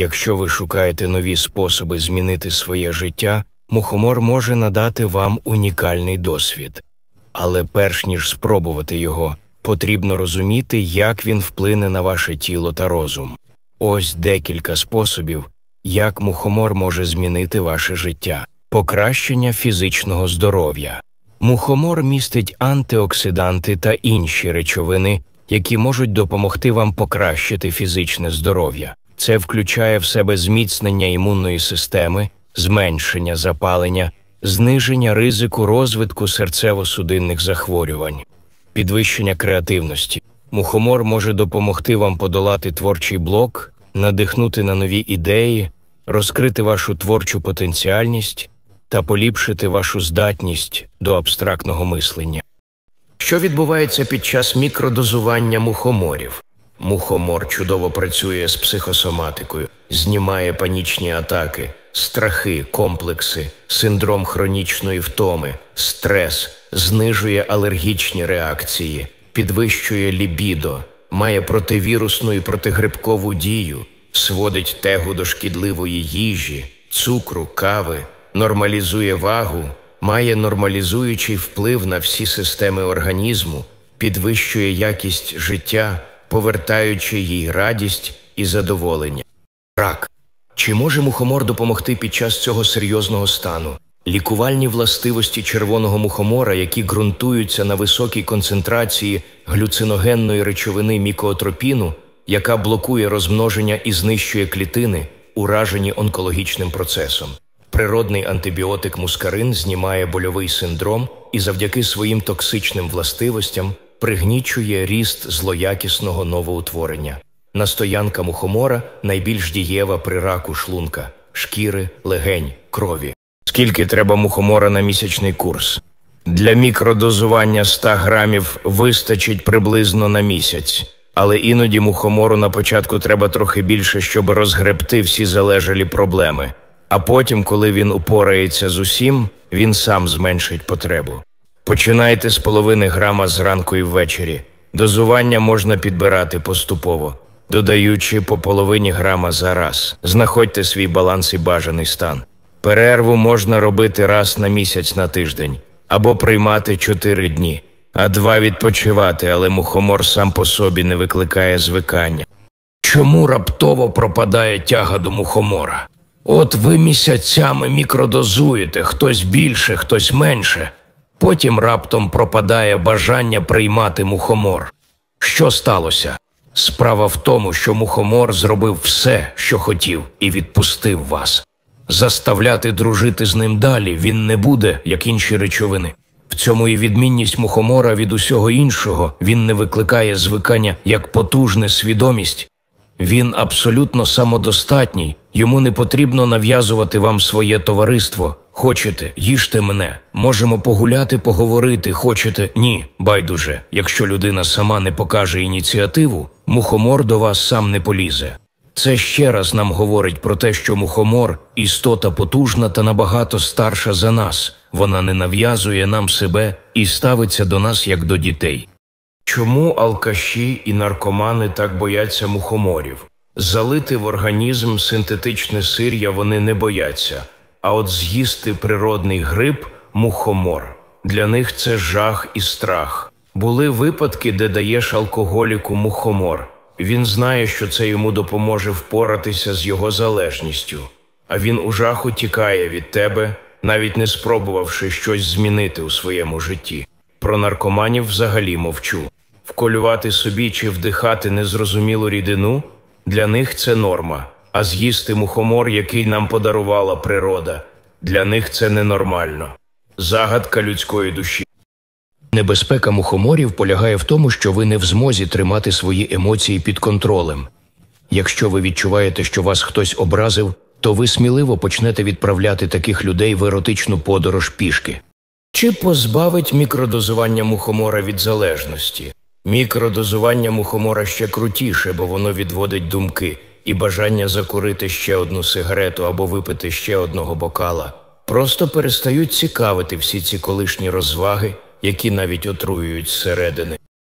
Якщо ви шукаєте нові способи змінити своє життя, мухомор може надати вам унікальний досвід. Але перш ніж спробувати його, потрібно розуміти, як він вплине на ваше тіло та розум. Ось декілька способів, як мухомор може змінити ваше життя, покращення фізичного здоров'я. Мухомор містить антиоксиданти та інші речовини, які можуть допомогти вам покращити фізичне здоров'я. Це включає в себе зміцнення імунної системи, зменшення запалення, зниження ризику розвитку серцево-судинних захворювань, підвищення креативності. Мухомор може допомогти вам подолати творчий блок, надихнути на нові ідеї, розкрити вашу творчу потенціальність та поліпшити вашу здатність до абстрактного мислення. Що відбувається під час мікродозування мухоморів? Мухомор чудово працює з психосоматикою, знімає панічні атаки, страхи, комплекси, синдром хронічної втоми, стрес, знижує алергічні реакції, підвищує лібідо, має противірусну і протигрибкову дію, сводить тегу до шкідливої їжі, цукру, кави, нормалізує вагу, має нормалізуючий вплив на всі системи організму, підвищує якість життя повертаючи їй радість і задоволення. Рак. Чи може мухомор допомогти під час цього серйозного стану? Лікувальні властивості червоного мухомора, які ґрунтуються на високій концентрації глюциногенної речовини мікоотропіну, яка блокує розмноження і знищує клітини, уражені онкологічним процесом. Природний антибіотик мускарин знімає больовий синдром і завдяки своїм токсичним властивостям пригнічує ріст злоякісного новоутворення. Настоянка мухомора найбільш дієва при раку шлунка, шкіри, легень, крові. Скільки треба мухомора на місячний курс? Для мікродозування 100 грамів вистачить приблизно на місяць, але іноді мухомору на початку треба трохи більше, щоб розгребти всі залежалі проблеми. А потім, коли він упорається з усім, він сам зменшить потребу. Починайте з половини грама зранку і ввечері. Дозування можна підбирати поступово, додаючи по половині грама за раз. Знаходьте свій баланс і бажаний стан. Перерву можна робити раз на місяць на тиждень або приймати 4 дні, а два відпочивати, але мухомор сам по собі не викликає звикання. Чому раптово пропадає тяга до мухомора? От ви місяцями мікродозуєте хтось більше, хтось менше. Потім раптом пропадає бажання приймати мухомор. Що сталося? Справа в тому, що мухомор зробив все, що хотів, і відпустив вас. Заставляти дружити з ним далі він не буде, як інші речовини. В цьому і відмінність мухомора від усього іншого він не викликає звикання як потужне свідомість. Він абсолютно самодостатній, Йому не потрібно нав'язувати вам своє товариство. Хочете, їжте мене, можемо погуляти, поговорити. Хочете? Ні, байдуже. Якщо людина сама не покаже ініціативу, мухомор до вас сам не полізе. Це ще раз нам говорить про те, що мухомор істота потужна та набагато старша за нас. Вона не нав'язує нам себе і ставиться до нас як до дітей. Чому алкаші і наркомани так бояться мухоморів? Залити в організм синтетичне сир'я вони не бояться, а от з'їсти природний гриб мухомор. Для них це жах і страх. Були випадки, де даєш алкоголіку мухомор. Він знає, що це йому допоможе впоратися з його залежністю, а він у жаху тікає від тебе, навіть не спробувавши щось змінити у своєму житті. Про наркоманів взагалі мовчу. Вколювати собі чи вдихати незрозумілу рідину. Для них це норма, а з'їсти мухомор, який нам подарувала природа, для них це ненормально. Загадка людської душі. Небезпека мухоморів полягає в тому, що ви не в змозі тримати свої емоції під контролем. Якщо ви відчуваєте, що вас хтось образив, то ви сміливо почнете відправляти таких людей в еротичну подорож пішки. Чи позбавить мікродозування мухомора від залежності? Мікродозування мухомора ще крутіше, бо воно відводить думки, і бажання закурити ще одну сигарету або випити ще одного бокала. Просто перестають цікавити всі ці колишні розваги, які навіть отруюють зсередини.